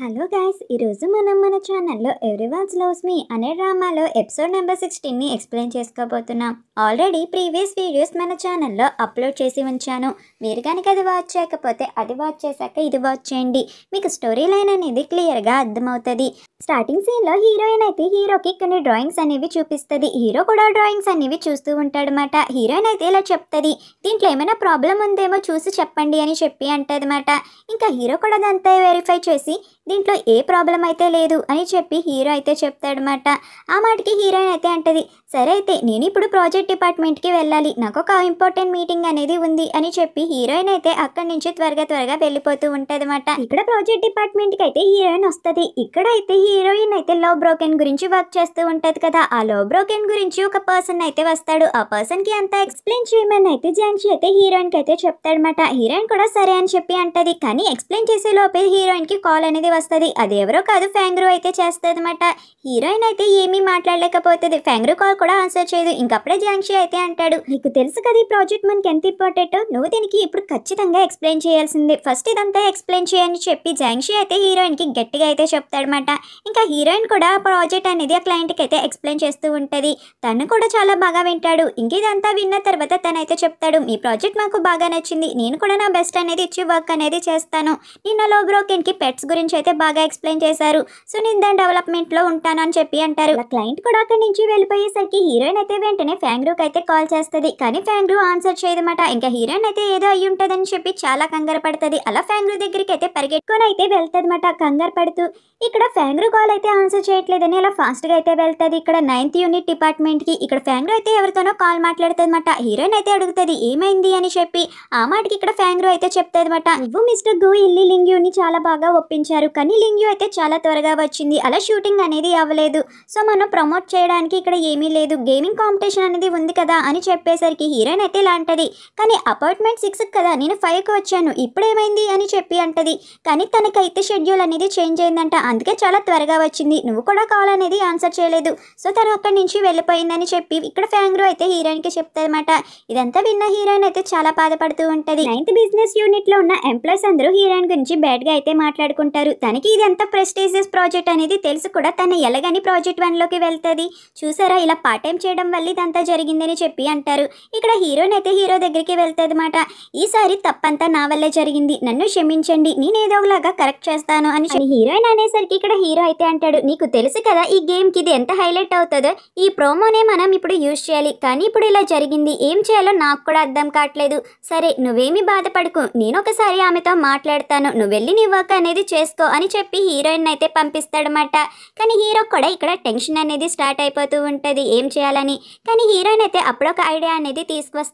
hello guys ఈరోజు మనం మన ఛానల్లో ఎవ్రీవాన్స్ లవ్స్ మీ అనే డ్రామాలో ఎపిసోడ్ నెంబర్ సిక్స్టీన్ని ఎక్స్ప్లెయిన్ చేసుకోబోతున్నాం ఆల్రెడీ ప్రీవియస్ వీడియోస్ మన ఛానల్లో అప్లోడ్ చేసి ఉంచాను మీరు కనుక అది వాచ్ చేయకపోతే అది వాచ్ చేశాక ఇది వాచ్ చేయండి మీకు స్టోరీ లైన్ అనేది క్లియర్గా అర్థమవుతుంది స్టార్టింగ్ సీన్లో హీరోయిన్ అయితే హీరోకి కొన్ని డ్రాయింగ్స్ అనేవి చూపిస్తుంది హీరో కూడా డ్రాయింగ్స్ అనేవి చూస్తూ ఉంటాడు అనమాట హీరోయిన్ అయితే ఇలా చెప్తుంది దీంట్లో ఏమైనా ప్రాబ్లం ఉందేమో చూసి చెప్పండి అని చెప్పి అంటది ఇంకా హీరో కూడా అదంతా వెరిఫై చేసి దీంట్లో ఏ ప్రాబ్లం అయితే లేదు అని చెప్పి హీరో అయితే చెప్తాడు ఆ మాటకి హీరోయిన్ అయితే అంటది సరే అయితే నేను ఇప్పుడు ప్రాజెక్ట్ డిపార్ట్మెంట్కి వెళ్ళాలి నాకు ఒక ఇంపార్టెంట్ మీటింగ్ అనేది ఉంది అని చెప్పి హీరోయిన్ అయితే అక్కడి నుంచి త్వరగా త్వరగా వెళ్ళిపోతూ ఉంటదన్నమాట ఇక్కడ ప్రాజెక్ట్ డిపార్ట్మెంట్కి అయితే హీరోయిన్ వస్తుంది ఇక్కడ అయితే హీరోయిన్ అయితే లో బ్రోకెన్ గురించి వర్క్ చేస్తూ ఉంటది కదా ఆ లో బ్రోకెన్ గురించి ఒక పర్సన్ అయితే వస్తాడు ఆ పర్సన్ కి అంతా ఎక్స్ప్లెయిన్ చేయమని అయితే జాన్సీ అయితే హీరోయిన్ కి అయితే చెప్తాడనమాట హీరోయిన్ కూడా సరే అని చెప్పి అంటది కానీ ఎక్స్ప్లెయిన్ చేసే లోపే హీరోయిన్ కి కాల్ అనేది వస్తుంది అది ఎవరో కాదు ఫ్యాంగ్రూ అయితే చేస్తుంది అనమాట హీరోయిన్ అయితే ఏమీ మాట్లాడలేకపోతుంది ఫ్యాంగ్రూ కాల్ కూడా ఆన్సర్ చేయదు ఇంకప్పుడే జాంక్షి అయితే అంటాడు నీకు తెలుసు కదా ఈ ప్రాజెక్ట్ మనకి ఎంత ఇంపార్టెంట్ నువ్వు దీనికి ఇప్పుడు ఖచ్చితంగా ఎక్స్ప్లెయిన్ చేయాల్సింది ఫస్ట్ ఇదంతా ఎక్స్ప్లెయిన్ చేయని చెప్పి జాంక్షి అయితే హీరోయిన్కి గట్టిగా అయితే చెప్తాడనమాట ఇంకా హీరోయిన్ కూడా ఆ ప్రాజెక్ట్ అనేది ఆ క్లయింట్కి అయితే ఎక్స్ప్లెయిన్ చేస్తూ ఉంటుంది తను కూడా చాలా బాగా వింటాడు ఇంక ఇదంతా విన్న తర్వాత అయితే చెప్తాడు మీ ప్రాజెక్ట్ మాకు బాగా నచ్చింది నేను కూడా నా బెస్ట్ అనేది ఇచ్చి వర్క్ అనేది చేస్తాను నిన్న లో బ్రోకెన్కి పెట్స్ గురించి అయితే బాగా ఎక్స్ప్లెయిన్ చేశారు సో నేను దాని డెవలప్మెంట్లో ఉంటాను అని చెప్పి అంటారు క్లయింట్ కూడా అక్కడి నుంచి వెళ్ళిపోయేసరికి దానికి హీరోయిన్ అయితే వెంటనే ఫ్యాంగ్రూక్ అయితే కాల్ చేస్తుంది కానీ ఫ్యాంగ్రూ ఆన్సర్ చేయదమాట ఇంకా హీరోయిన్ అయితే ఏదో అయ్యి ఉంటదని చెప్పి చాలా కంగారు పడుతుంది అలా ఫ్యాంగ్రూ దగ్గరికి అయితే పరిగెట్టుకొని అయితే వెళ్తుందన్నమాట కంగారు పడుతూ ఇక్కడ ఫ్యాంగ్రూ కాల్ అయితే ఆన్సర్ చేయట్లేదని అలా గా అయితే వెళ్తుంది ఇక్కడ నైన్త్ యూనిట్ డిపార్ట్మెంట్ కి ఇక్కడ ఫ్యాంగ్రూ అయితే ఎవరితోనో కాల్ మాట్లాడుతుంది అనమాట హీరోయిన్ అయితే అడుగుతుంది ఏమైంది అని చెప్పి ఆ మాటకి ఇక్కడ ఫ్యాంగ్రూ అయితే అనమాట నువ్వు మిస్టర్ గు ఇల్లి లింగ్యూని చాలా బాగా ఒప్పించారు కానీ లింగ్యూ అయితే చాలా త్వరగా వచ్చింది అలా షూటింగ్ అనేది అవ్వలేదు సో మనం ప్రమోట్ చేయడానికి ఇక్కడ ఏమీ లేదు గేమింగ్ కాంపిటీషన్ అనేది ఉంది కదా అని చెప్పేసరికి హీరోయిన్ అయితే ఇలా కానీ అపార్ట్మెంట్ సిక్స్ కదా నేను ఫైవ్కి వచ్చాను ఇప్పుడేమైంది అని చెప్పి అంటది కానీ తనకైతే షెడ్యూల్ అనేది చేంజ్ అయిందంట అందుకే చాలా త్వరగా వచ్చింది నువ్వు కూడా కాల్ అనేది ఆన్సర్ చేయలేదు సో తను అక్కడి నుంచి వెళ్ళిపోయిందని చెప్పి ఇక్కడ ఫ్యాంగ్రో అయితే హీరోయిన్కి చెప్తాదనమాట ఇదంతా విన్న హీరోయిన్ అయితే చాలా బాధపడుతూ ఉంటుంది నైన్త్ బిజినెస్ యూనిట్లో ఉన్న ఎంప్లాయీస్ అందరూ హీరోయిన్ గురించి బ్యాడ్గా అయితే మాట్లాడుకుంటారు తనకి ఇది ఎంత ప్రెస్టీజియస్ ప్రాజెక్ట్ అనేది తెలుసు కూడా తను ఎలాగని ప్రాజెక్ట్ వన్లోకి వెళ్తుంది చూసారా ఇలా పార్ట్ టైం చేయడం వల్ల ఇదంతా జరిగిందని చెప్పి అంటారు ఇక్కడ అయితే హీరో దగ్గరికి అనమాట ఈసారి తప్పంతా నా వల్లే జరిగింది నన్ను క్షమించండి నేనేదో ఒకలాగా కరెక్ట్ చేస్తాను అని హీరోయిన్ అనేసరికి ఇక్కడ హీరో అయితే అంటాడు నీకు తెలుసు కదా ఈ గేమ్ కి ఇది ఎంత హైలైట్ అవుతుందో ఈ ప్రోమోనే మనం ఇప్పుడు యూజ్ చేయాలి కానీ ఇప్పుడు ఇలా జరిగింది ఏం చేయాలో నాకు కూడా అర్థం కావట్లేదు సరే నువ్వేమి బాధపడకు నేను ఒకసారి ఆమెతో మాట్లాడతాను నువ్వు వెళ్ళి నీ వర్క్ అనేది చేసుకో అని చెప్పి హీరోయిన్ అయితే పంపిస్తాడనమాట కానీ హీరో కూడా ఇక్కడ టెన్షన్ అనేది స్టార్ట్ అయిపోతూ ఉంటుంది ఏం చేయాలని కానీ హీరోయిన్ అయితే అప్పుడొక ఐడియా అనేది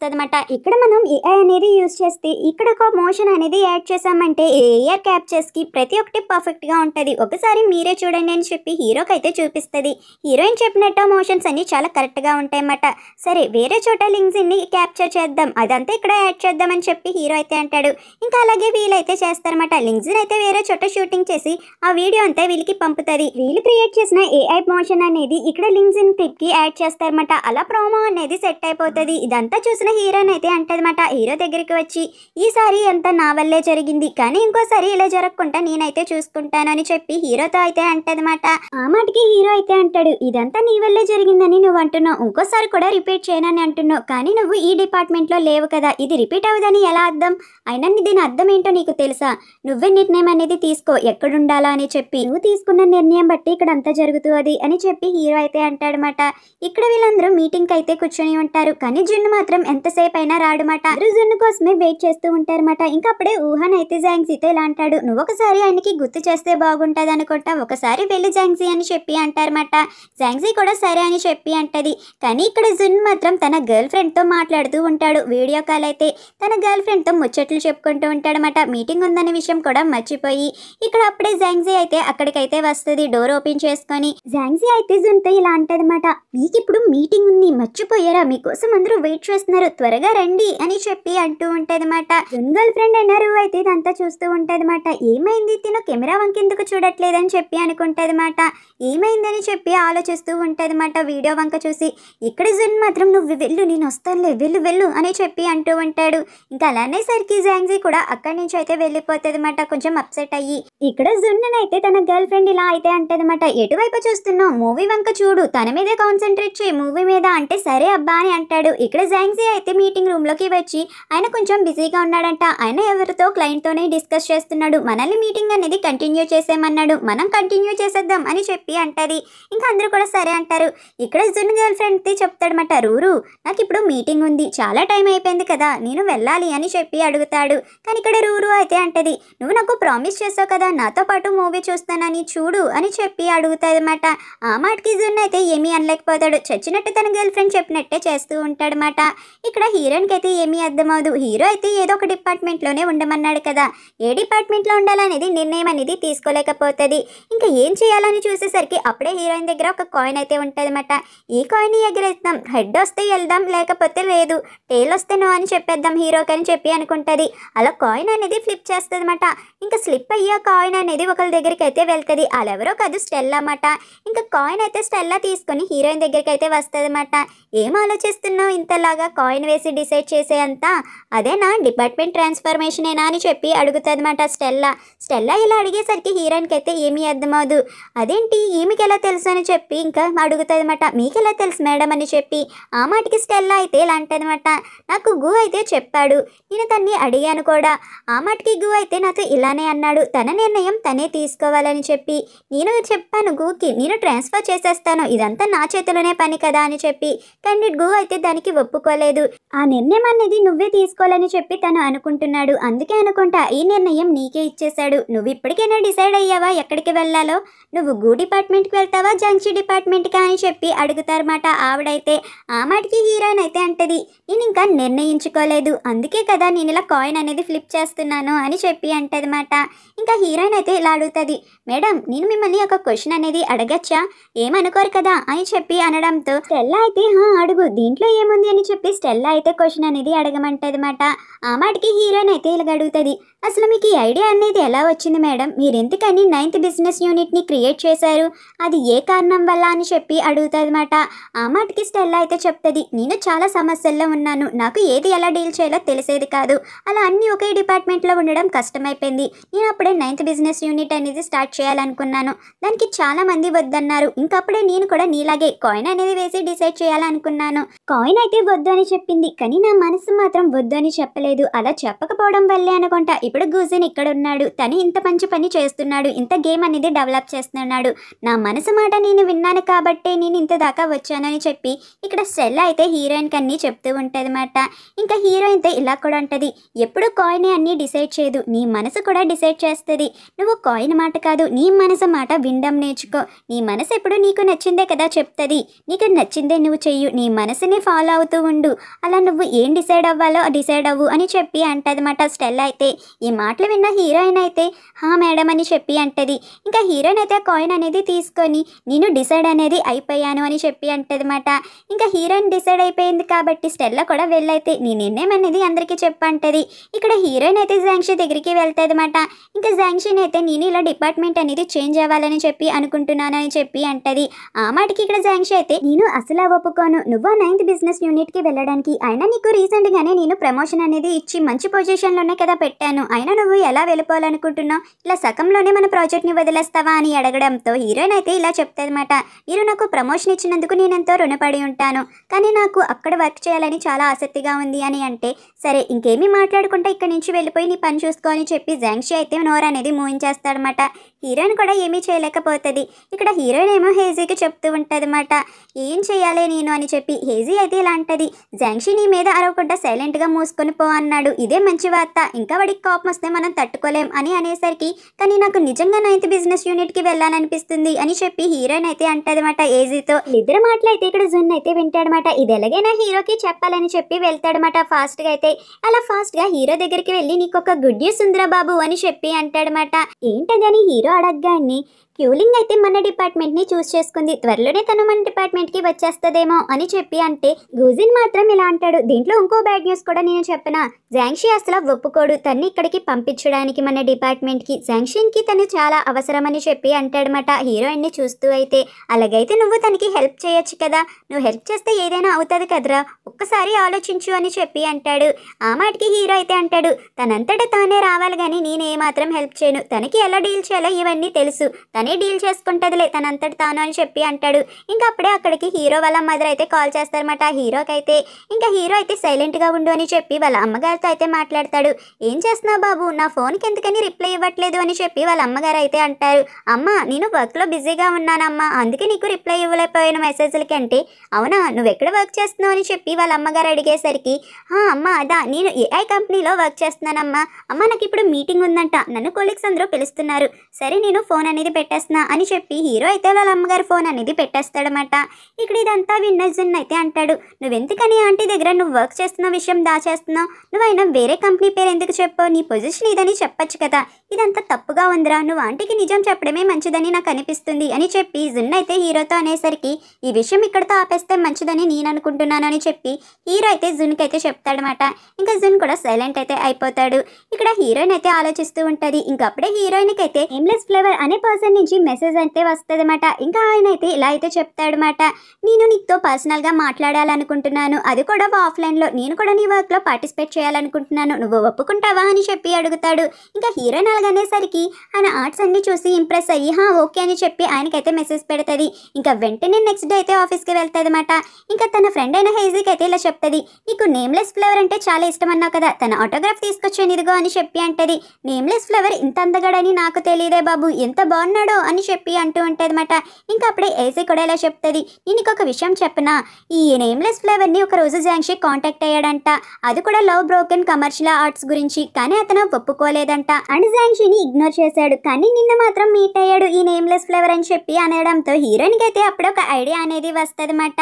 అనమాట ఇక్కడ మనం ఏఐ అనేది యూజ్ చేస్తే ఇక్కడ ఒక మోషన్ అనేది యాడ్ చేసామంటే ఏఆర్ క్యాప్చర్స్కి ప్రతి ఒక్కటి పర్ఫెక్ట్గా ఉంటుంది ఒకసారి మీరే చూడండి అని చెప్పి హీరోకి అయితే చూపిస్తుంది హీరోయిన్ చెప్పినట్టు మోషన్స్ అన్ని చాలా కరెక్ట్గా ఉంటాయన్నమాట సరే వేరే చోట లింక్స్ని క్యాప్చర్ చేద్దాం అదంతా ఇక్కడ యాడ్ చేద్దామని చెప్పి హీరో అయితే అంటాడు ఇంకా అలాగే వీలైతే చేస్తారన్నమాట లింక్స్ని అయితే వేరే చోట షూటింగ్ చేసి ఆ వీడియో అంతా వీళ్ళకి పంపుతుంది వీళ్ళు క్రియేట్ చేసిన ఏఐ మోషన్ అనేది ఇక్కడ లింక్స్ని క్లిప్కి యాడ్ సెలెక్ట్ చేస్తారన్నమాట అలా ప్రోమో అనేది సెట్ అయిపోతుంది ఇదంతా చూసిన హీరోయిన్ అయితే అంటదన్నమాట హీరో దగ్గరికి వచ్చి ఈసారి అంతా నా వల్లే జరిగింది కానీ ఇంకోసారి ఇలా జరగకుండా నేనైతే చూసుకుంటాను అని చెప్పి హీరోతో అయితే అంటదన్నమాట ఆ మాటకి హీరో అయితే అంటాడు ఇదంతా నీ వల్లే జరిగిందని నువ్వు అంటున్నావు ఇంకోసారి కూడా రిపీట్ చేయనని అంటున్నావు కానీ నువ్వు ఈ డిపార్ట్మెంట్లో లేవు కదా ఇది రిపీట్ అవ్వదని ఎలా అర్థం అయినా దీని అర్థం ఏంటో నీకు తెలుసా నువ్వే నిర్ణయం అనేది తీసుకో ఎక్కడుండాలా అని చెప్పి నువ్వు తీసుకున్న నిర్ణయం బట్టి ఇక్కడ అంతా జరుగుతుంది అని చెప్పి హీరో అయితే అంటాడనమాట ఇక్కడ వీళ్ళందరూ మీటింగ్ అయితే కూర్చొని ఉంటారు కానీ జున్ను మాత్రం ఎంతసేపు అయినా రాడమాట జున్ను కోసమే వెయిట్ చేస్తూ ఉంటారన్నమాట ఇంకా అప్పుడే ఊహన్ అయితే తో ఇలా అంటాడు నువ్వు ఒకసారి ఆయనకి గుర్తు చేస్తే బాగుంటది అనుకుంటా ఒకసారి వెళ్ళి జాంగ్సీ అని చెప్పి అంటారన్నమాట జాంగ్సీ కూడా సరే అని చెప్పి అంటది కానీ ఇక్కడ జున్ మాత్రం తన గర్ల్ ఫ్రెండ్ తో మాట్లాడుతూ ఉంటాడు వీడియో కాల్ అయితే తన గర్ల్ ఫ్రెండ్ తో ముచ్చట్లు చెప్పుకుంటూ ఉంటాడనమాట మీటింగ్ ఉందనే విషయం కూడా మర్చిపోయి ఇక్కడ అప్పుడే జాంగ్సీ అయితే అక్కడికైతే వస్తుంది డోర్ ఓపెన్ చేసుకొని జాంగ్జీ అయితే తో ఇలా అంటదన్నమాట ఇప్పుడు మీటింగ్ ఉంది మర్చిపోయారా మీకోసం అందరూ వెయిట్ చేస్తున్నారు త్వరగా రండి అని చెప్పి అంటూ ఉంటది జున్ గర్ల్ ఫ్రెండ్ అన్నారు అయితే ఇదంతా చూస్తూ ఉంటది మాట ఏమైంది తిను కెమెరా వంకెందుకు చూడట్లేదని చెప్పి అనుకుంటది అనుకుంటదన్నమాట ఏమైందని చెప్పి ఆలోచిస్తూ ఉంటది అనమాట వీడియో వంక చూసి ఇక్కడ జున్ మాత్రం నువ్వు వెళ్ళు నేను వస్తానులే వెళ్ళు వెళ్ళు అని చెప్పి అంటూ ఉంటాడు ఇంకా అలానే సరికి జాంగ్జీ కూడా అక్కడి నుంచి అయితే మాట కొంచెం అప్సెట్ అయ్యి ఇక్కడ జున్ అయితే తన గర్ల్ ఫ్రెండ్ ఇలా అయితే అంటదన్నమాట ఎటువైపు చూస్తున్నావు మూవీ వంక చూడు తన మీదే కాన్సన్ట్రేట్ ఇంట్రెస్ట్ మూవీ మీద అంటే సరే అబ్బా అని అంటాడు ఇక్కడ జాంగ్జీ అయితే మీటింగ్ రూమ్ లోకి వచ్చి ఆయన కొంచెం బిజీగా ఉన్నాడంట ఆయన ఎవరితో తోనే డిస్కస్ చేస్తున్నాడు మనల్ని మీటింగ్ అనేది కంటిన్యూ చేసేమన్నాడు మనం కంటిన్యూ చేసేద్దాం అని చెప్పి అంటది ఇంకా అందరూ కూడా సరే అంటారు ఇక్కడ జున్ గర్ల్ తి చెప్తాడనమాట రూరు నాకు ఇప్పుడు మీటింగ్ ఉంది చాలా టైం అయిపోయింది కదా నేను వెళ్ళాలి అని చెప్పి అడుగుతాడు కానీ ఇక్కడ రూరు అయితే అంటది నువ్వు నాకు ప్రామిస్ చేసావు కదా నాతో పాటు మూవీ చూస్తానని చూడు అని చెప్పి అడుగుతుంది అనమాట ఆ మాటకి జున్ అయితే ఏమీ అనలేకపోతే చచ్చిపోతాడు చచ్చినట్టు తన గర్ల్ ఫ్రెండ్ చెప్పినట్టే చేస్తూ ఉంటాడనమాట ఇక్కడ హీరోయిన్కి అయితే ఏమీ అర్థమవదు హీరో అయితే ఏదో ఒక డిపార్ట్మెంట్లోనే ఉండమన్నాడు కదా ఏ డిపార్ట్మెంట్లో ఉండాలనేది నిర్ణయం అనేది తీసుకోలేకపోతుంది ఇంకా ఏం చేయాలని చూసేసరికి అప్పుడే హీరోయిన్ దగ్గర ఒక కాయిన్ అయితే ఉంటుందన్నమాట ఈ కాయిన్ ఎగరేద్దాం హెడ్ వస్తే వెళ్దాం లేకపోతే లేదు టేల్ వస్తే అని చెప్పేద్దాం హీరోకి అని చెప్పి అనుకుంటుంది అలా కాయిన్ అనేది ఫ్లిప్ చేస్తుందన్నమాట ఇంకా స్లిప్ అయ్యే కాయిన్ అనేది ఒకరి దగ్గరికి అయితే వెళ్తుంది అలా ఎవరో కాదు స్టెల్ అన్నమాట ఇంకా కాయిన్ అయితే స్టెల్లా తీసుకొని హీరోయిన్ దగ్గర దగ్గరికి అయితే వస్తుంది అన్నమాట ఏం ఆలోచిస్తున్నావు ఇంతలాగా కాయిన్ వేసి డిసైడ్ చేసే అంతా అదేనా డిపార్ట్మెంట్ ట్రాన్స్ఫర్మేషనేనా అని చెప్పి అడుగుతుంది అన్నమాట స్టెల్లా స్టెల్లా ఇలా అడిగేసరికి హీరోయిన్కి అయితే ఏమీ అర్థమవుదు అదేంటి ఈమెకి ఎలా తెలుసు అని చెప్పి ఇంకా అడుగుతుంది అన్నమాట మీకు ఎలా తెలుసు మేడం అని చెప్పి ఆ మాటకి స్టెల్లా అయితే ఇలా అంటదన్నమాట నాకు గు అయితే చెప్పాడు నేను తన్ని అడిగాను కూడా ఆ మాటకి గు అయితే నాతో ఇలానే అన్నాడు తన నిర్ణయం తనే తీసుకోవాలని చెప్పి నేను చెప్పాను గుకి నేను ట్రాన్స్ఫర్ చేసేస్తాను ఇదంతా నా చేతిలో చేసుకోవడమే పని కదా అని చెప్పి కండిడ్ గు అయితే దానికి ఒప్పుకోలేదు ఆ నిర్ణయం అనేది నువ్వే తీసుకోవాలని చెప్పి తను అనుకుంటున్నాడు అందుకే అనుకుంటా ఈ నిర్ణయం నీకే ఇచ్చేశాడు నువ్వు ఇప్పటికైనా డిసైడ్ అయ్యావా ఎక్కడికి వెళ్ళాలో నువ్వు గూ డిపార్ట్మెంట్కి వెళ్తావా జంక్షి డిపార్ట్మెంట్కా అని చెప్పి అడుగుతారన్నమాట ఆవిడైతే ఆ మాటికి హీరోయిన్ అయితే అంటది నేను ఇంకా నిర్ణయించుకోలేదు అందుకే కదా నేను ఇలా కాయిన్ అనేది ఫ్లిప్ చేస్తున్నాను అని చెప్పి అంటది మాట ఇంకా హీరోయిన్ అయితే ఇలా అడుగుతుంది మేడం నేను మిమ్మల్ని ఒక క్వశ్చన్ అనేది అడగచ్చా ఏమనుకోరు కదా అని చెప్పి ఆ అనడంతో స్టెల్లా అయితే హా అడుగు దీంట్లో ఏముంది అని చెప్పి స్టెల్లా అయితే క్వశ్చన్ అనేది అడగమంటది మాట ఆ మాటకి హీరోయిన్ అయితే ఇలాగ అడుగుతుంది అసలు మీకు ఈ ఐడియా అనేది ఎలా వచ్చింది మేడం మీరు ఎందుకని నైన్త్ బిజినెస్ యూనిట్ని క్రియేట్ చేశారు అది ఏ కారణం వల్ల అని చెప్పి అడుగుతుంది అడుగుతుందన్నమాట ఆ మాటకి స్టెల్ అయితే చెప్తుంది నేను చాలా సమస్యల్లో ఉన్నాను నాకు ఏది ఎలా డీల్ చేయాలో తెలిసేది కాదు అలా అన్నీ ఒకే డిపార్ట్మెంట్లో ఉండడం కష్టమైపోయింది నేను అప్పుడే నైన్త్ బిజినెస్ యూనిట్ అనేది స్టార్ట్ చేయాలనుకున్నాను దానికి చాలా మంది వద్దన్నారు ఇంకప్పుడే నేను కూడా నీలాగే కాయిన్ అనేది వేసి డిసైడ్ చేయాలనుకున్నాను కాయిన్ అయితే వద్దు అని చెప్పింది కానీ నా మనసు మాత్రం వద్దు అని చెప్పలేదు అలా చెప్పకపోవడం వల్లే అనుకుంటా ఇప్పుడు గూజన్ ఇక్కడ ఉన్నాడు తను ఇంత మంచి పని చేస్తున్నాడు ఇంత గేమ్ అనేది డెవలప్ చేస్తున్నాడు నా మనసు మాట నేను విన్నాను కాబట్టే నేను ఇంత దాకా వచ్చాను అని చెప్పి ఇక్కడ సెల్ అయితే హీరోయిన్కి అన్నీ చెప్తూ ఉంటుంది అనమాట ఇంకా హీరోయిన్తో ఇలా కూడా ఉంటుంది ఎప్పుడు కాయిన్ అన్నీ డిసైడ్ చేయదు నీ మనసు కూడా డిసైడ్ చేస్తుంది నువ్వు కాయిన్ మాట కాదు నీ మనసు మాట విండం నేర్చుకో నీ మనసు ఎప్పుడు నీకు నచ్చిందే కదా చెప్తుంది నీకు నచ్చిందే నువ్వు చెయ్యు నీ మనసుని ఫాలో అవుతూ ఉండు అలా నువ్వు ఏం డిసైడ్ అవ్వాలో డిసైడ్ అవ్వు అని చెప్పి అంటదన్నమాట స్టెల్ అయితే ఈ మాటలు విన్న హీరోయిన్ అయితే హా మేడం అని చెప్పి అంటది ఇంకా హీరోయిన్ అయితే కాయిన్ అనేది తీసుకొని నేను డిసైడ్ అనేది అయిపోయాను అని చెప్పి అంటది మాట ఇంకా హీరోయిన్ డిసైడ్ అయిపోయింది కాబట్టి స్టెల్లా కూడా వెళ్ళైతే నీ నిర్ణయం అనేది అందరికీ చెప్పంటది ఇక్కడ హీరోయిన్ అయితే జాంక్షి దగ్గరికి మాట ఇంకా జాంక్షన్ అయితే నేను ఇలా డిపార్ట్మెంట్ అనేది చేంజ్ అవ్వాలని చెప్పి అనుకుంటున్నాను అని చెప్పి అంటది ఆ మాటకి ఇక్కడ జాంక్షి అయితే నేను అసలు ఒప్పుకోను నువ్వు నైన్త్ బిజినెస్ యూనిట్ కి వెళ్ళడానికి అయినా నీకు రీసెంట్గానే నేను ప్రమోషన్ అనేది ఇచ్చి మంచి పొజిషన్లోనే కదా పెట్టాను అయినా నువ్వు ఎలా వెళ్ళిపోవాలనుకుంటున్నావు ఇలా సగంలోనే మన ప్రాజెక్ట్ని వదిలేస్తావా అని అడగడంతో హీరోయిన్ అయితే ఇలా చెప్తాదన్నమాట మీరు నాకు ప్రమోషన్ ఇచ్చినందుకు నేను ఎంతో రుణపడి ఉంటాను కానీ నాకు అక్కడ వర్క్ చేయాలని చాలా ఆసక్తిగా ఉంది అని అంటే సరే ఇంకేమీ మాట్లాడుకుంటే ఇక్కడి నుంచి వెళ్ళిపోయి నీ పని చూసుకో అని చెప్పి జాంక్షి అయితే నోర్ అనేది మూవించేస్తాడనమాట హీరోయిన్ కూడా ఏమీ చేయలేకపోతుంది ఇక్కడ హీరోయిన్ ఏమో హేజీకి చెప్తూ అనమాట ఏం చేయాలి నేను అని చెప్పి హేజీ అయితే ఇలా అంటది జాంక్షి నీ మీద అరవకుండా సైలెంట్గా మూసుకొని పో అన్నాడు ఇదే మంచి వార్త ఇంకా వాడికి కోపం వస్తే మనం తట్టుకోలేం అని అనేసరికి కానీ నాకు నిజంగా నైన్త్ బిజినెస్ యూనిట్కి వెళ్ళాలనిపిస్తుంది అని చెప్పి హీరోయిన్ అయితే అంటదన్నమాట ఏజీతో ఇద్దరు మాట్లాడితే ఇక్కడ జున్ అయితే వింటాడమాట ఇది ఎలాగైనా హీరోకి చెప్పాలని చెప్పి వెళ్తాడమాట ఫాస్ట్గా అయితే అలా ఫాస్ట్గా హీరో దగ్గరికి వెళ్ళి నీకు ఒక గుడ్ న్యూస్ ఉందిరా బాబు అని చెప్పి అంటాడనమాట అని హీరో అడగ్గానే క్యూలింగ్ అయితే మన డిపార్ట్మెంట్ని చూస్ చేసుకుంది త్వరలోనే తను మన డిపార్ట్మెంట్కి వచ్చేస్తుందేమో అని చెప్పి అంటే గూజిన్ మాత్రం ఇలా అంటాడు దీంట్లో ఇంకో బ్యాడ్ న్యూస్ కూడా నేను చెప్పిన జాంక్షి అసలు ఒప్పుకోడు తన్ని ఇక్కడికి పంపించడానికి మన డిపార్ట్మెంట్కి జాంక్షన్కి తను చాలా అవసరమని చెప్పి అంటాడనమాట హీరోయిన్ని చూస్తూ అయితే అలాగైతే నువ్వు తనకి హెల్ప్ చేయొచ్చు కదా నువ్వు హెల్ప్ చేస్తే ఏదైనా అవుతుంది కదరా ఒక్కసారి ఆలోచించు అని చెప్పి అంటాడు ఆ మాటకి హీరో అయితే అంటాడు తనంతటా తానే రావాలి కానీ నేనే మాత్రం హెల్ప్ చేయను తనకి ఎలా డీల్ చేయాలో ఇవన్నీ తెలుసు తనే డీల్ లే తనంతటి తాను అని చెప్పి అంటాడు ఇంకా అప్పుడే అక్కడికి హీరో వాళ్ళ మదర్ అయితే కాల్ చేస్తారన్నమాట ఆ హీరోకి అయితే ఇంకా హీరో అయితే సైలెంట్గా ఉండు అని చెప్పి వాళ్ళ అమ్మగారితో అయితే మాట్లాడతాడు ఏం చేస్తున్నావు బాబు నా ఫోన్కి ఎందుకని రిప్లై ఇవ్వట్లేదు అని చెప్పి వాళ్ళ అమ్మగారు అయితే అంటారు అమ్మ నేను వర్క్లో బిజీగా ఉన్నానమ్మా అందుకే నీకు రిప్లై ఇవ్వలేకపోయిన మెసేజ్లకి అంటే అవునా నువ్వు ఎక్కడ వర్క్ చేస్తున్నావు అని చెప్పి వాళ్ళ అమ్మగారు అడిగేసరికి అమ్మ అదా నేను ఏఐ కంపెనీలో వర్క్ చేస్తున్నానమ్మా అమ్మ నాకు ఇప్పుడు మీటింగ్ ఉందంట నన్ను కొలీగ్స్ అందరూ పిలుస్తున్నారు సరే నేను ఫోన్ అనేది పెట్టాను పెట్టేస్తున్నా అని చెప్పి హీరో అయితే వాళ్ళ అమ్మగారి ఫోన్ అనేది పెట్టేస్తాడనమాట ఇక్కడ ఇదంతా విన్నర్జున్ అయితే అంటాడు నువ్వెందుకని ఆంటీ దగ్గర నువ్వు వర్క్ చేస్తున్న విషయం దాచేస్తున్నావు నువ్వైనా వేరే కంపెనీ పేరు ఎందుకు చెప్పావు నీ పొజిషన్ ఇదని చెప్పొచ్చు కదా ఇదంతా తప్పుగా ఉందిరా నువ్వు ఆంటీకి నిజం చెప్పడమే మంచిదని నాకు అనిపిస్తుంది అని చెప్పి జున్ అయితే హీరోతో అనేసరికి ఈ విషయం ఇక్కడతో ఆపేస్తే మంచిదని నేను అనుకుంటున్నాను అని చెప్పి హీరో అయితే జున్కి అయితే చెప్తాడనమాట ఇంకా జున్ కూడా సైలెంట్ అయితే అయిపోతాడు ఇక్కడ హీరోయిన్ అయితే ఆలోచిస్తూ ఉంటుంది ఇంకప్పుడే హీరోయిన్కి అయితే ఎమ్లెస్ ఫ్లేవర్ అనే పర్సన్ని నుంచి మెసేజ్ అయితే వస్తుంది అనమాట ఇంకా ఆయన అయితే ఇలా అయితే అనమాట నేను నీతో పర్సనల్గా మాట్లాడాలనుకుంటున్నాను అది కూడా ఆఫ్లైన్లో నేను కూడా నీ వర్క్లో పార్టిసిపేట్ చేయాలనుకుంటున్నాను నువ్వు ఒప్పుకుంటావా అని చెప్పి అడుగుతాడు ఇంకా హీరోయిన్ అలాగనేసరికి ఆయన ఆర్ట్స్ అన్ని చూసి ఇంప్రెస్ అయ్యి హా ఓకే అని చెప్పి ఆయనకైతే మెసేజ్ పెడుతుంది ఇంకా వెంటనే నెక్స్ట్ డే అయితే ఆఫీస్కి వెళ్తుంది అనమాట ఇంకా తన ఫ్రెండ్ అయిన హేజీకి అయితే ఇలా చెప్తుంది నీకు నేమ్లెస్ ఫ్లేవర్ అంటే చాలా ఇష్టం అన్నావు కదా తన ఆటోగ్రాఫ్ తీసుకొచ్చాను ఇదిగో అని చెప్పి అంటది నేమ్లెస్ ఫ్లేవర్ ఇంత అందగాడని నాకు తెలియదే బాబు ఎంత బాగున్నాడో ఎక్కడో అని చెప్పి అంటూ అనమాట ఇంకా అప్పుడే ఏసీ కూడా ఇలా చెప్తుంది నేను ఒక విషయం చెప్పిన ఈ నేమ్లెస్ ఫ్లేవర్ని రోజు జాంక్షి కాంటాక్ట్ అయ్యాడంట అది కూడా లవ్ బ్రోకెన్ కమర్షియల్ ఆర్ట్స్ గురించి కానీ అతను ఒప్పుకోలేదంట అండ్ జాంక్షిని ఇగ్నోర్ చేశాడు కానీ నిన్న మాత్రం మీట్ అయ్యాడు ఈ నేమ్లెస్ ఫ్లేవర్ అని చెప్పి అనడంతో హీరోయిన్కి అయితే అప్పుడు ఒక ఐడియా అనేది వస్తుంది అనమాట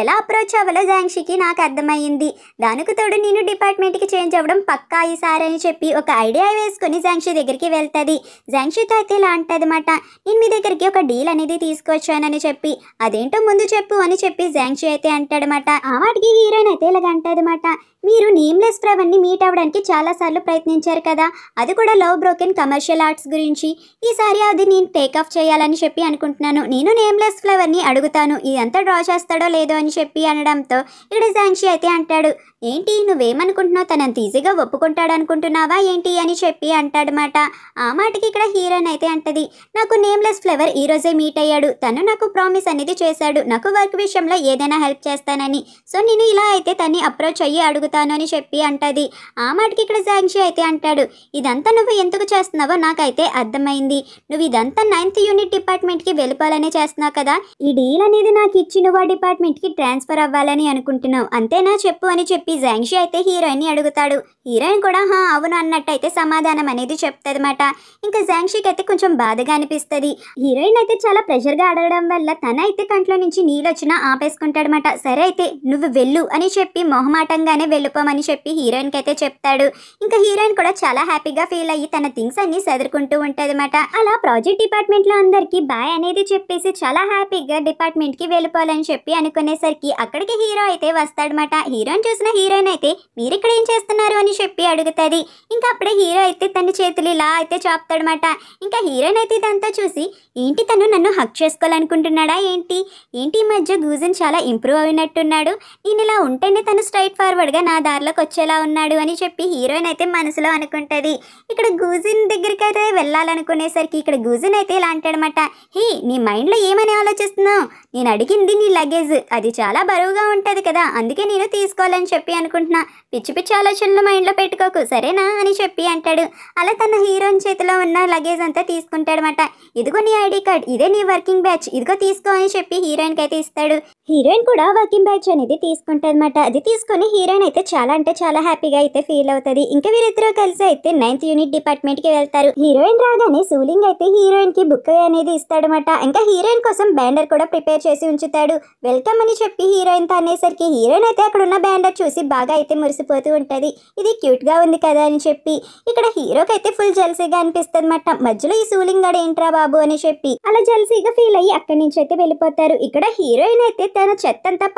ఎలా అప్రోచ్ అవ్వాలో జాంక్షికి నాకు అర్థమయ్యింది దానికి తోడు నేను డిపార్ట్మెంట్కి చేంజ్ అవ్వడం పక్కా ఈసారి అని చెప్పి ఒక ఐడియా వేసుకుని జాంక్షి దగ్గరికి వెళ్తుంది జాంక్షితో అయితే ఇలా అనమాట నేను మీ దగ్గరికి ఒక డీల్ అనేది తీసుకొచ్చానని చెప్పి అదేంటో ముందు చెప్పు అని చెప్పి జాంక్షి అయితే అంటాడమాట ఆ వాటికి హీరోయిన్ అయితే ఇలాగ అంటాడనమాట మీరు నేమ్లెస్ ఫ్రవన్ని మీట్ అవ్వడానికి చాలాసార్లు ప్రయత్నించారు కదా అది కూడా లవ్ బ్రోకెన్ కమర్షియల్ ఆర్ట్స్ గురించి ఈసారి అది నేను టేక్ ఆఫ్ చేయాలని చెప్పి అనుకుంటున్నాను నేను నేమ్లెస్ ఫ్లవర్ని అడుగుతాను ఇదంతా డ్రా చేస్తాడో లేదో అని చెప్పి అనడంతో ఇక్కడ శాంక్షి అయితే అంటాడు ఏంటి నువ్వేమనుకుంటున్నావు తనంత ఈజీగా ఒప్పుకుంటాడు అనుకుంటున్నావా ఏంటి అని చెప్పి అంటాడమాట ఆ మాటకి ఇక్కడ హీరోయిన్ అయితే అంటది నాకు నేమ్లెస్ ఫ్లవర్ ఈరోజే మీట్ అయ్యాడు తను నాకు ప్రామిస్ అనేది చేశాడు నాకు వర్క్ విషయంలో ఏదైనా హెల్ప్ చేస్తానని సో నేను ఇలా అయితే తన్ని అప్రోచ్ అయ్యి అడుగుతాను వెళ్ళిపోతాను అని చెప్పి అంటది ఆ మాటకి ఇక్కడ సాంక్షి అయితే అంటాడు ఇదంతా నువ్వు ఎందుకు చేస్తున్నావో నాకైతే అర్థమైంది నువ్వు ఇదంతా నైన్త్ యూనిట్ డిపార్ట్మెంట్కి వెళ్ళిపోవాలనే చేస్తున్నావు కదా ఈ డీల్ అనేది నాకు ఇచ్చి నువ్వు ఆ డిపార్ట్మెంట్కి ట్రాన్స్ఫర్ అవ్వాలని అనుకుంటున్నావు అంతేనా చెప్పు అని చెప్పి జాంక్షి అయితే హీరోయిన్ అడుగుతాడు హీరోయిన్ కూడా హా అవును అన్నట్టు అయితే సమాధానం అనేది చెప్తుందన్నమాట ఇంకా జాంక్షికి అయితే కొంచెం బాధగా అనిపిస్తుంది హీరోయిన్ అయితే చాలా ప్రెషర్గా అడగడం వల్ల తన అయితే కంట్లో నుంచి నీళ్ళు వచ్చినా ఆపేసుకుంటాడనమాట సరే అయితే నువ్వు వెళ్ళు అని చెప్పి మొహమాటంగానే వెళ్ళిపోమని చెప్పి కి అయితే చెప్తాడు ఇంకా హీరోయిన్ కూడా చాలా హ్యాపీగా ఫీల్ అయ్యి తన థింగ్స్ అన్ని సదురుకుంటూ ఉంటది అలా ప్రాజెక్ట్ డిపార్ట్మెంట్ లో అందరికి బాయ్ అనేది చెప్పేసి చాలా హ్యాపీగా కి వెళ్ళిపోవాలని చెప్పి అనుకునేసరికి అక్కడికి హీరో అయితే వస్తాడు హీరోయిన్ చూసిన హీరోయిన్ అయితే మీరు ఇక్కడ ఏం చేస్తున్నారు అని చెప్పి అడుగుతుంది ఇంకా అప్పుడే హీరో అయితే తన చేతులు ఇలా అయితే చాపుతాడనమాట ఇంకా హీరోయిన్ అయితే ఇదంతా చూసి ఏంటి తను నన్ను హక్ చేసుకోవాలనుకుంటున్నాడా ఏంటి ఏంటి మధ్య గూజన్ చాలా ఇంప్రూవ్ అయినట్టున్నాడు నేను ఇలా ఉంటేనే తను స్ట్రైట్ ఫార్వర్డ్గా గా నా దారిలోకి వచ్చేలా ఉన్నాడు అని చెప్పి హీరోయిన్ అయితే మనసులో అనుకుంటుంది ఇక్కడ గూజిన్ దగ్గరికి అయితే వెళ్ళాలనుకునేసరికి ఇక్కడ గూజిన్ అయితే ఇలా అంటాడనమాట హీ నీ మైండ్లో ఏమని ఆలోచిస్తున్నావు నేను అడిగింది నీ లగేజ్ అది చాలా బరువుగా ఉంటుంది కదా అందుకే నేను తీసుకోవాలని చెప్పి అనుకుంటున్నా పిచ్చి పిచ్చి ఆలోచనలు మైండ్లో పెట్టుకోకు సరేనా అని చెప్పి అంటాడు అలా తన హీరోయిన్ చేతిలో ఉన్న లగేజ్ అంతా తీసుకుంటాడనమాట ఇదిగో నీ ఐడి కార్డ్ ఇదే నీ వర్కింగ్ బ్యాచ్ ఇదిగో తీసుకో అని చెప్పి హీరోయిన్కి అయితే ఇస్తాడు హీరోయిన్ కూడా వర్కింగ్ బ్యాచ్ అనేది తీసుకుంటుంది అనమాట అది తీసుకొని హీరోయిన్ అయితే చాలా అంటే చాలా హ్యాపీగా అయితే ఫీల్ అవుతుంది ఇంకా వీరిద్దరూ కలిసి అయితే నైన్త్ యూనిట్ డిపార్ట్మెంట్ కి వెళ్తారు హీరోయిన్ రాగానే సూలింగ్ అయితే హీరోయిన్ కి బుక్ అనేది ఇస్తాడనమాట ఇంకా హీరోయిన్ కోసం బ్యాండర్ కూడా ప్రిపేర్ చేసి ఉంచుతాడు వెల్కమ్ అని చెప్పి హీరోయిన్ తో అనేసరికి హీరోయిన్ అయితే అక్కడ ఉన్న బ్యాండర్ చూసి బాగా అయితే మురిసిపోతూ ఉంటది ఇది క్యూట్ గా ఉంది కదా అని చెప్పి ఇక్కడ హీరోకి అయితే ఫుల్ జల్సీగా అనిపిస్తుంది అనమాట మధ్యలో ఈ సూలింగ్ గడ ఏంట్రా బాబు అని చెప్పి అలా జల్సీగా ఫీల్ అయ్యి అక్కడి నుంచి అయితే వెళ్ళిపోతారు ఇక్కడ హీరోయిన్ అయితే తన చెత్తంతా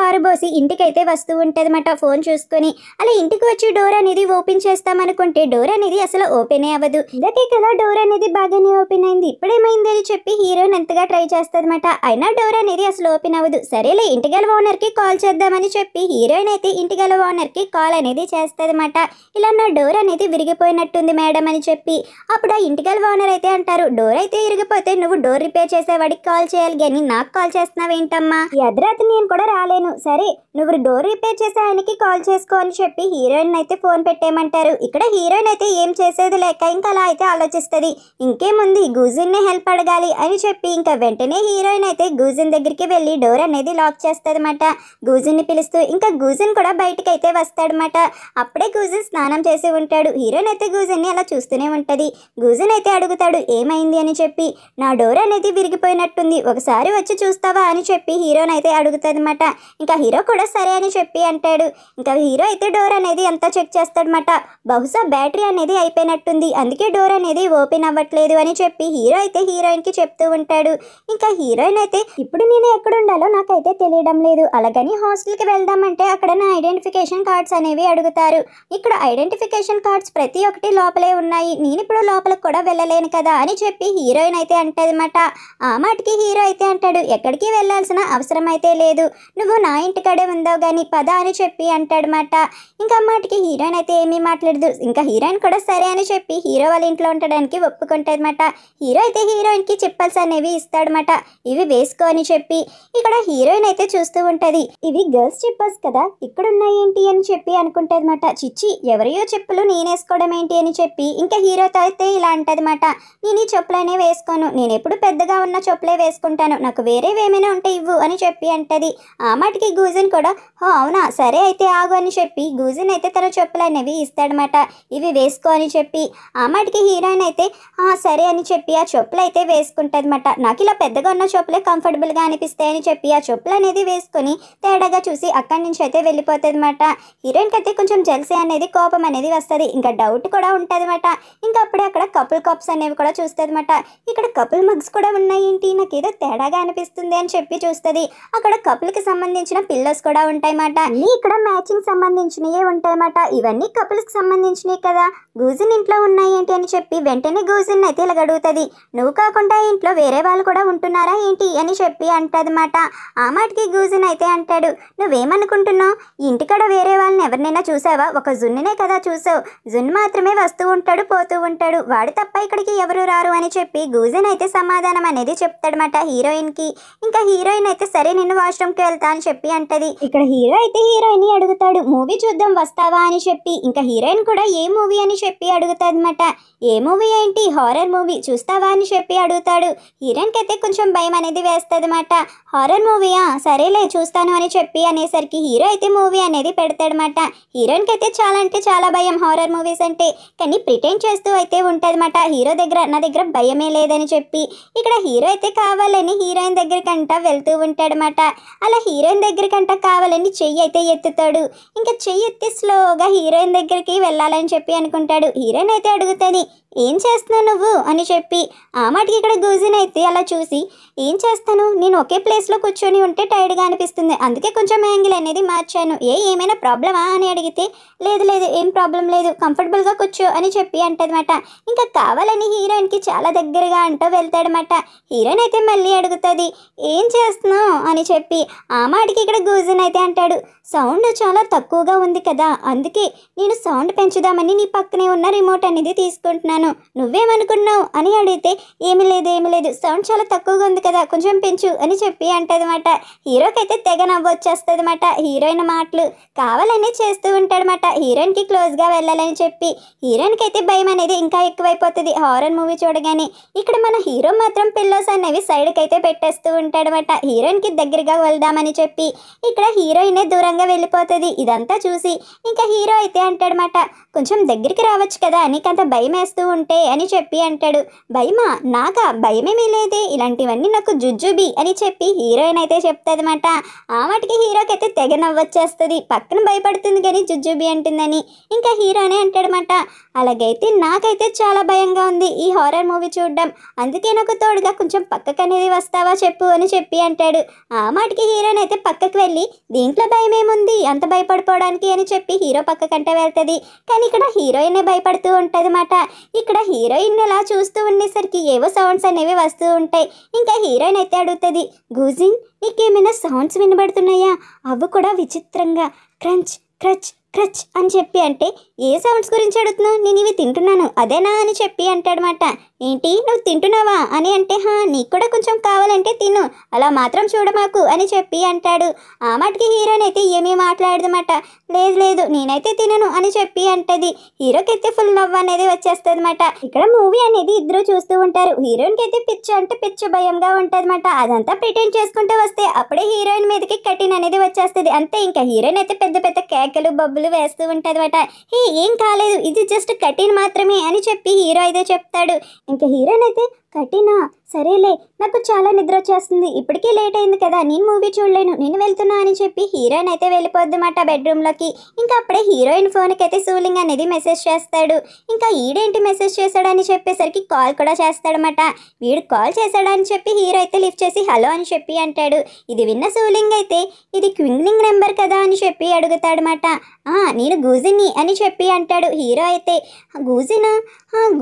ఇంటికి అయితే వస్తూ ఉంటది ఫోన్ చూసుకొని అలా ఇంటికి వచ్చి డోర్ అనేది ఓపెన్ చేస్తామనుకుంటే డోర్ అనేది అసలు ఓపెన్ అవ్వదు ఇందకే కదా డోర్ అనేది బాగానే ఓపెన్ అయింది ఇప్పుడేమైంది అని చెప్పి హీరోయిన్ ఎంతగా ట్రై చేస్తుందన్నమాట అయినా డోర్ అనేది అసలు ఓపెన్ అవ్వదు సరేలే ఇంటిగల కి కాల్ చేద్దామని చెప్పి హీరోయిన్ అయితే ఇంటిగల కి కాల్ అనేది చేస్తుందన్నమాట ఇలా నా డోర్ అనేది విరిగిపోయినట్టుంది మేడం అని చెప్పి అప్పుడు ఆ ఇంటిగల ఓనర్ అయితే అంటారు డోర్ అయితే విరిగిపోతే నువ్వు డోర్ రిపేర్ చేసేవాడికి కాల్ చేయాలి కానీ నాకు కాల్ చేస్తున్నావు ఈ అర్ధరాత్రి నేను కూడా రాలేను సరే నువ్వు డోర్ రిపేర్ చేసే ఆయనకి కాల్ చేసుకోవాలి అని చెప్పి హీరోయిన్ అయితే ఫోన్ పెట్టేయమంటారు ఇక్కడ హీరోయిన్ అయితే ఏం చేసేది లేక ఇంకా అలా అయితే ఆలోచిస్తుంది ఇంకేముంది ని హెల్ప్ అడగాలి అని చెప్పి ఇంకా వెంటనే హీరోయిన్ అయితే గూజిన్ దగ్గరికి వెళ్ళి డోర్ అనేది లాక్ చేస్తుందన్నమాట ని పిలుస్తూ ఇంకా గూజిన్ కూడా బయటకు అయితే వస్తాడనమాట అప్పుడే గూజిన్ స్నానం చేసి ఉంటాడు హీరోయిన్ అయితే గూజిన్ని అలా చూస్తూనే ఉంటుంది గూజిన్ అయితే అడుగుతాడు ఏమైంది అని చెప్పి నా డోర్ అనేది విరిగిపోయినట్టుంది ఒకసారి వచ్చి చూస్తావా అని చెప్పి హీరోయిన్ అయితే అడుగుతుంది అనమాట ఇంకా హీరో కూడా సరే అని చెప్పి అంటాడు ఇంకా హీరో మధ్యలో అయితే డోర్ అనేది ఎంత చెక్ చేస్తాడనమాట బహుశా బ్యాటరీ అనేది అయిపోయినట్టుంది అందుకే డోర్ అనేది ఓపెన్ అవ్వట్లేదు అని చెప్పి హీరో అయితే హీరోయిన్కి చెప్తూ ఉంటాడు ఇంకా హీరోయిన్ అయితే ఇప్పుడు నేను ఎక్కడ ఉండాలో నాకైతే తెలియడం లేదు అలాగని హాస్టల్కి వెళ్దామంటే అక్కడ నా ఐడెంటిఫికేషన్ కార్డ్స్ అనేవి అడుగుతారు ఇక్కడ ఐడెంటిఫికేషన్ కార్డ్స్ ప్రతి ఒక్కటి లోపలే ఉన్నాయి నేను ఇప్పుడు లోపలికి కూడా వెళ్ళలేను కదా అని చెప్పి హీరోయిన్ అయితే అంటదన్నమాట ఆ మాటకి హీరో అయితే అంటాడు ఎక్కడికి వెళ్ళాల్సిన అవసరం అయితే లేదు నువ్వు నా ఇంటికాడే ఉందావు కానీ పద అని చెప్పి అంటాడనమాట అనమాట ఇంకా మాటికి హీరోయిన్ అయితే ఏమీ మాట్లాడదు ఇంకా హీరోయిన్ కూడా సరే అని చెప్పి హీరో వాళ్ళ ఇంట్లో ఉండడానికి అనమాట హీరో అయితే హీరోయిన్కి చెప్పల్స్ అనేవి ఇస్తాడనమాట ఇవి వేసుకో అని చెప్పి ఇక్కడ హీరోయిన్ అయితే చూస్తూ ఉంటుంది ఇవి గర్ల్స్ చెప్పల్స్ కదా ఇక్కడ ఉన్నాయి ఏంటి అని చెప్పి అనమాట చిచ్చి ఎవరియో చెప్పులు నేను వేసుకోవడం ఏంటి అని చెప్పి ఇంకా హీరోతో అయితే ఇలా అనమాట నేను ఈ చెప్పులనే వేసుకోను నేను ఎప్పుడు పెద్దగా ఉన్న చెప్పులే వేసుకుంటాను నాకు వేరేవి ఏమైనా ఉంటే ఇవ్వు అని చెప్పి అంటది ఆ మాటికి గూజన్ కూడా అవునా సరే అయితే ఆగు అని చెప్పి చెప్పి గూజిన్ అయితే తన చెప్పులు అనేవి ఇస్తాడనమాట ఇవి వేసుకో అని చెప్పి ఆ మాటికి హీరోయిన్ అయితే సరే అని చెప్పి ఆ చెప్పులు అయితే అనమాట నాకు ఇలా పెద్దగా ఉన్న చెప్పులే కంఫర్టబుల్గా అనిపిస్తాయని చెప్పి ఆ చెప్పులు అనేది వేసుకొని తేడాగా చూసి అక్కడి నుంచి అయితే అనమాట హీరోయిన్కి అయితే కొంచెం జెల్సీ అనేది కోపం అనేది వస్తుంది ఇంకా డౌట్ కూడా అనమాట ఇంకా అప్పుడే అక్కడ కపుల్ కప్స్ అనేవి కూడా అనమాట ఇక్కడ కపుల్ మగ్స్ కూడా ఉన్నాయి ఏంటి నాకు ఏదో తేడాగా అనిపిస్తుంది అని చెప్పి చూస్తుంది అక్కడ కపుల్కి సంబంధించిన పిల్లర్స్ కూడా ఉంటాయన్నమాట ఇక్కడ మ్యాచింగ్ సంబంధించి సంబంధించినవే ఉంటాయన్నమాట ఇవన్నీ కపుల్స్కి సంబంధించినవి కదా గూజిన్ ఇంట్లో ఉన్నాయేంటి అని చెప్పి వెంటనే గూజిన్ అయితే ఇలా అడుగుతుంది నువ్వు కాకుండా ఇంట్లో వేరే వాళ్ళు కూడా ఉంటున్నారా ఏంటి అని చెప్పి అంటదన్నమాట ఆ మాటకి గూజిన్ అయితే అంటాడు నువ్వేమనుకుంటున్నావు ఇంటికాడ వేరే వాళ్ళని ఎవరినైనా చూసావా ఒక జున్నునే కదా చూసావు జున్ను మాత్రమే వస్తూ ఉంటాడు పోతూ ఉంటాడు వాడు తప్ప ఇక్కడికి ఎవరు రారు అని చెప్పి గూజిన్ అయితే సమాధానం అనేది చెప్తాడనమాట హీరోయిన్కి ఇంకా హీరోయిన్ అయితే సరే నేను వాష్రూమ్కి వెళ్తా అని చెప్పి అంటది ఇక్కడ హీరో అయితే హీరోయిన్ అడుగుతాడు మూవీ చూద్దాం వస్తావా అని చెప్పి ఇంకా హీరోయిన్ కూడా ఏ మూవీ అని చెప్పి అడుగుతాదనమాట ఏ మూవీ ఏంటి హారర్ మూవీ చూస్తావా అని చెప్పి అడుగుతాడు హీరోయిన్కి అయితే కొంచెం భయం అనేది వేస్తుందన్నమాట హారర్ మూవీయా సరేలే చూస్తాను అని చెప్పి అనేసరికి హీరో అయితే మూవీ అనేది పెడతాడనమాట హీరోయిన్కి అయితే చాలా అంటే చాలా భయం హారర్ మూవీస్ అంటే కానీ ప్రిటెండ్ చేస్తూ అయితే ఉంటుందన్నమాట హీరో దగ్గర నా దగ్గర భయమే లేదని చెప్పి ఇక్కడ హీరో అయితే కావాలని హీరోయిన్ దగ్గరికంట వెళ్తూ ఉంటాడనమాట అలా హీరోయిన్ దగ్గరికంట కావాలని చెయ్యి అయితే ఎత్తుతాడు ఇంకా ఎత్తి స్లోగా హీరోయిన్ దగ్గరికి వెళ్ళాలని చెప్పి అనుకుంటాడు హీరోయిన్ అయితే అడుగుతుంది ఏం చేస్తున్నావు నువ్వు అని చెప్పి ఆ మాటికి ఇక్కడ గూజిన్ అయితే అలా చూసి ఏం చేస్తాను నేను ఒకే ప్లేస్లో కూర్చొని ఉంటే టైర్డ్గా అనిపిస్తుంది అందుకే కొంచెం యాంగిల్ అనేది మార్చాను ఏ ఏమైనా ప్రాబ్లమా అని అడిగితే లేదు లేదు ఏం ప్రాబ్లం లేదు కంఫర్టబుల్గా కూర్చో అని చెప్పి అంటదన్నమాట ఇంకా కావాలని హీరోయిన్కి చాలా దగ్గరగా అంటూ వెళ్తాడనమాట హీరోయిన్ అయితే మళ్ళీ అడుగుతుంది ఏం చేస్తున్నావు అని చెప్పి ఆ మాటికి ఇక్కడ గూజిన్ అయితే అంటాడు సౌండ్ చాలా తక్కువగా ఉంది కదా అందుకే నేను సౌండ్ పెంచుదామని నీ పక్కనే ఉన్న రిమోట్ అనేది తీసుకుంటున్నాను నువ్వేమనుకున్నావు అని అడిగితే ఏమీ లేదు ఏమీ లేదు సౌండ్ చాలా తక్కువగా ఉంది కదా కొంచెం పెంచు అని చెప్పి అంటదన్నమాట హీరోకైతే తెగ నవ్వొచ్చేస్తుందన్నమాట హీరోయిన్ మాటలు కావాలని చేస్తూ ఉంటాడనమాట హీరోయిన్కి క్లోజ్గా వెళ్ళాలని చెప్పి హీరోయిన్కి అయితే భయం అనేది ఇంకా ఎక్కువైపోతుంది హారర్ మూవీ చూడగానే ఇక్కడ మన హీరో మాత్రం పిల్లోస్ అనేవి సైడ్కి అయితే పెట్టేస్తూ ఉంటాడనమాట హీరోయిన్కి దగ్గరగా వెళ్దామని చెప్పి ఇక్కడ హీరోయినే దూరం దూరంగా వెళ్ళిపోతుంది ఇదంతా చూసి ఇంకా హీరో అయితే అంటాడనమాట కొంచెం దగ్గరికి రావచ్చు కదా నీకంత భయం వేస్తూ ఉంటే అని చెప్పి అంటాడు భయమా నాకా భయమేమీ లేదే ఇలాంటివన్నీ నాకు జుజ్జుబి అని చెప్పి హీరోయిన్ అయితే చెప్తుంది అనమాట ఆ మటుకి హీరోకి అయితే తెగ నవ్వొచ్చేస్తుంది పక్కన భయపడుతుంది కానీ జుజ్జుబి అంటుందని ఇంకా హీరోనే అనమాట అలాగైతే నాకైతే చాలా భయంగా ఉంది ఈ హారర్ మూవీ చూడడం అందుకే నాకు తోడుగా కొంచెం పక్కకు అనేది వస్తావా చెప్పు అని చెప్పి అంటాడు ఆ మాటికి హీరోయిన్ అయితే పక్కకు వెళ్ళి దీంట్లో భయమే ఏముంది అంత భయపడిపోవడానికి అని చెప్పి హీరో పక్క కంటే వెళ్తుంది కానీ ఇక్కడ హీరోయిన్ భయపడుతూ ఉంటుంది మాట ఇక్కడ హీరోయిన్ ఇలా చూస్తూ ఉండేసరికి ఏవో సౌండ్స్ అనేవి వస్తూ ఉంటాయి ఇంకా హీరోయిన్ అయితే అడుగుతుంది గూజిన్ నీకేమైనా సౌండ్స్ వినబడుతున్నాయా అవి కూడా విచిత్రంగా క్రంచ్ క్రచ్ క్రచ్ అని చెప్పి అంటే ఏ సౌండ్స్ గురించి అడుగుతున్నావు నేను ఇవి తింటున్నాను అదేనా అని చెప్పి అంటాడమాట ఏంటి నువ్వు తింటున్నావా అని అంటే హా నీకు కూడా కొంచెం కావాలంటే తిను అలా మాత్రం చూడమాకు అని చెప్పి అంటాడు ఆ మాటకి అయితే ఏమీ మాట్లాడదన్నమాట లేదు లేదు నేనైతే తినను అని చెప్పి అంటది హీరోకి అయితే ఫుల్ నవ్వు అనేది వచ్చేస్తుంది అనమాట ఇక్కడ మూవీ అనేది ఇద్దరు చూస్తూ ఉంటారు హీరోయిన్కి అయితే పిచ్చు అంటే పిచ్చు భయంగా ఉంటుందన్నమాట అదంతా ప్రిటెండ్ చేసుకుంటూ వస్తే అప్పుడే హీరోయిన్ మీదకి కటిన్ అనేది వచ్చేస్తుంది అంతే ఇంకా హీరోయిన్ అయితే పెద్ద పెద్ద కేకలు బబ్బులు వేస్తూ ఉంటుంది అనమాట హీ ఏం కాలేదు ఇది జస్ట్ కటిన్ మాత్రమే అని చెప్పి హీరో అయితే చెప్తాడు इंक हीरोन కఠినా సరేలే నాకు చాలా నిద్ర వచ్చేస్తుంది ఇప్పటికీ లేట్ అయింది కదా నేను మూవీ చూడలేను నేను వెళ్తున్నా అని చెప్పి హీరోయిన్ అయితే వెళ్ళిపోద్దన్నమాట బెడ్రూమ్లోకి ఇంకా అప్పుడే హీరోయిన్ ఫోన్కి అయితే సూలింగ్ అనేది మెసేజ్ చేస్తాడు ఇంకా ఈడేంటి మెసేజ్ చేశాడని చెప్పేసరికి కాల్ కూడా చేస్తాడనమాట వీడు కాల్ చేశాడని చెప్పి హీరో అయితే లిఫ్ట్ చేసి హలో అని చెప్పి అంటాడు ఇది విన్న సూలింగ్ అయితే ఇది క్వింగ్లింగ్ నెంబర్ కదా అని చెప్పి అడుగుతాడనమాట నేను గూజిని అని చెప్పి అంటాడు హీరో అయితే గూజినా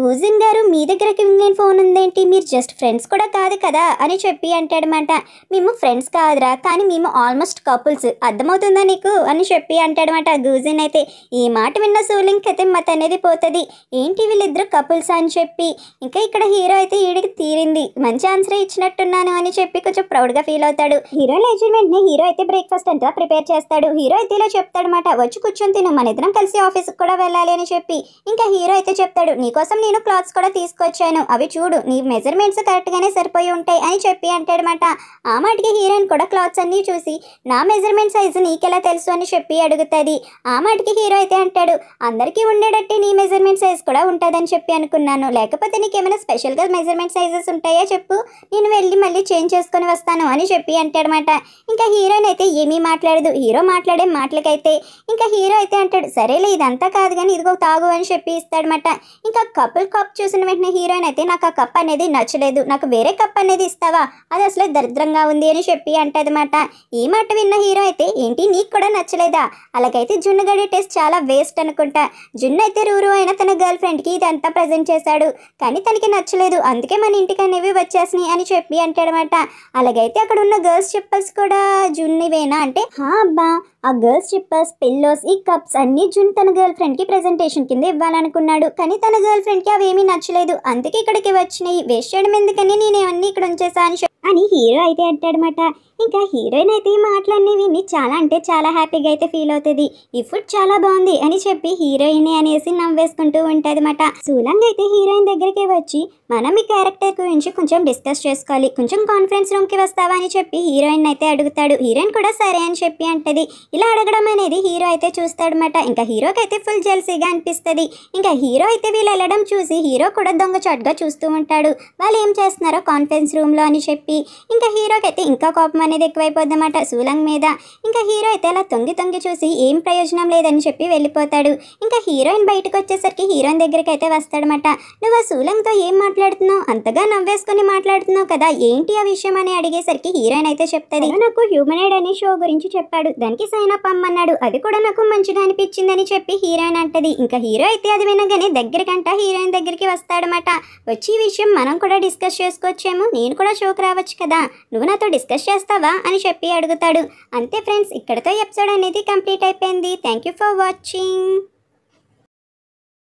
గూజిన్ గారు మీ దగ్గర క్వింగ్లింగ్ ఫోన్ ఉందేంటి ఏంటి మీరు జస్ట్ ఫ్రెండ్స్ కూడా కాదు కదా అని చెప్పి అంటాడమాట మేము ఫ్రెండ్స్ కాదురా కానీ మేము ఆల్మోస్ట్ కపుల్స్ అర్థమవుతుందా నీకు అని చెప్పి అంటాడమాట గూజిన్ అయితే ఈ మాట విన్న సూలింగ్ అయితే మత అనేది పోతుంది ఏంటి వీళ్ళిద్దరు కపుల్స్ అని చెప్పి ఇంకా ఇక్కడ హీరో అయితే వీడికి తీరింది మంచి ఆన్సర్ ఇచ్చినట్టున్నాను అని చెప్పి కొంచెం ప్రౌడ్గా ఫీల్ అవుతాడు హీరో లేచిన వెంటనే హీరో అయితే బ్రేక్ఫాస్ట్ అంతా ప్రిపేర్ చేస్తాడు హీరో అయితే ఇలా చెప్తాడనమాట వచ్చి కూర్చొని తిను మన ఇద్దరం కలిసి ఆఫీస్కి కూడా వెళ్ళాలి అని చెప్పి ఇంకా హీరో అయితే చెప్తాడు నీకోసం నేను క్లాత్స్ కూడా తీసుకొచ్చాను అవి చూడు నీ మెజర్మెంట్స్ కరెక్ట్గానే సరిపోయి ఉంటాయి అని చెప్పి అంటాడమాట ఆ మాటకి హీరోయిన్ కూడా క్లాత్స్ అన్నీ చూసి నా మెజర్మెంట్ సైజు నీకెలా తెలుసు అని చెప్పి అడుగుతుంది ఆ మాటకి హీరో అయితే అంటాడు అందరికీ ఉండేటట్టే నీ మెజర్మెంట్ సైజ్ కూడా ఉంటుందని చెప్పి అనుకున్నాను లేకపోతే నీకేమైనా స్పెషల్గా మెజర్మెంట్ సైజెస్ ఉంటాయా చెప్పు నేను వెళ్ళి మళ్ళీ చేంజ్ చేసుకొని వస్తాను అని చెప్పి అంటాడమాట ఇంకా హీరోయిన్ అయితే ఏమీ మాట్లాడదు హీరో మాట్లాడే మాటలకైతే ఇంకా హీరో అయితే అంటాడు సరేలే ఇదంతా కాదు కానీ ఇదిగో తాగు అని చెప్పి ఇస్తాడమాట ఇంకా కపుల్ కప్ చూసిన వెంటనే హీరోయిన్ అయితే నాకు ఆ కప్ అనేది అనేది నచ్చలేదు నాకు వేరే కప్ అనేది ఇస్తావా అది అసలు దరిద్రంగా ఉంది అని చెప్పి అంటదన్నమాట ఈ మాట విన్న హీరో అయితే ఏంటి నీకు కూడా నచ్చలేదా అలాగైతే జున్నుగడి టెస్ట్ చాలా వేస్ట్ అనుకుంటా జున్ను అయితే రూరు అయిన తన గర్ల్ ఫ్రెండ్కి ఇదంతా ప్రజెంట్ చేశాడు కానీ తనకి నచ్చలేదు అందుకే మన ఇంటికి అనేవి వచ్చేసినాయి అని చెప్పి అంటాడనమాట అలాగైతే అక్కడ ఉన్న గర్ల్స్ చెప్పల్స్ కూడా జున్నివేనా అంటే హా అబ్బా ఆ గర్ల్స్ చిప్పర్స్ పిల్లోస్ ఈ కప్స్ అన్ని జున్ తన గర్ల్ ఫ్రెండ్కి ప్రెజెంటేషన్ కింద ఇవ్వాలనుకున్నాడు కానీ తన గర్ల్ ఫ్రెండ్కి ఏమీ నచ్చలేదు అందుకే ఇక్కడికి వచ్చినాయి వేస్ట్ చేయడం ఎందుకని నేనేవన్నీ ఇక్కడ ఉంచేసాను అని హీరో అయితే అంటాడనమాట ఇంకా హీరోయిన్ అయితే ఈ మాటలన్నీ విని చాలా అంటే చాలా హ్యాపీగా అయితే ఫీల్ అవుతుంది ఈ ఫుడ్ చాలా బాగుంది అని చెప్పి హీరోయిన్ అనేసి నవ్వేసుకుంటూ ఉంటుంది మాట సూలంగ్ అయితే హీరోయిన్ దగ్గరికి వచ్చి మనం ఈ క్యారెక్టర్ గురించి కొంచెం డిస్కస్ చేసుకోవాలి కొంచెం కాన్ఫరెన్స్ రూమ్ కి వస్తావా అని చెప్పి హీరోయిన్ అయితే అడుగుతాడు హీరోయిన్ కూడా సరే అని చెప్పి అంటది ఇలా అడగడం అనేది హీరో అయితే అనమాట ఇంకా హీరోకి అయితే ఫుల్ జెల్సీగా అనిపిస్తుంది ఇంకా హీరో అయితే వీళ్ళు వెళ్ళడం చూసి హీరో కూడా దొంగ చాటుగా చూస్తూ ఉంటాడు వాళ్ళు ఏం చేస్తున్నారో కాన్ఫరెన్స్ లో అని చెప్పి ఇంకా హీరోకి అయితే ఇంకా కోపం అనేది ఎక్కువైపోద్దన్నమాట సూలంగ్ మీద ఇంకా హీరో అయితే అలా తొంగి తొంగి చూసి ఏం ప్రయోజనం లేదని చెప్పి వెళ్ళిపోతాడు ఇంకా హీరోయిన్ బయటకు వచ్చేసరికి హీరోయిన్ దగ్గరికి అయితే వస్తాడనమాట నువ్వు ఆ సూలంగ్తో ఏం మాట్లాడుతున్నావు అంతగా నవ్వేసుకొని మాట్లాడుతున్నావు కదా ఏంటి ఆ విషయం అని అడిగేసరికి హీరోయిన్ అయితే చెప్తుంది నాకు హ్యూమనైడ్ అనే షో గురించి చెప్పాడు దానికి సైన్ అప్ అమ్మన్నాడు అది కూడా నాకు మంచిగా అనిపించిందని చెప్పి హీరోయిన్ అంటది ఇంకా హీరో అయితే అది వినగానే దగ్గరకంట హీరోయిన్ దగ్గరికి వస్తాడనమాట వచ్చి విషయం మనం కూడా డిస్కస్ చేసుకోవచ్చేమో నేను కూడా షోకి రావచ్చు కదా నువ్వు నాతో డిస్కస్ చేస్తావు చేస్తావా అని చెప్పి అడుగుతాడు అంతే ఫ్రెండ్స్ ఇక్కడతో ఎపిసోడ్ అనేది కంప్లీట్ అయిపోయింది థ్యాంక్ యూ ఫర్ వాచింగ్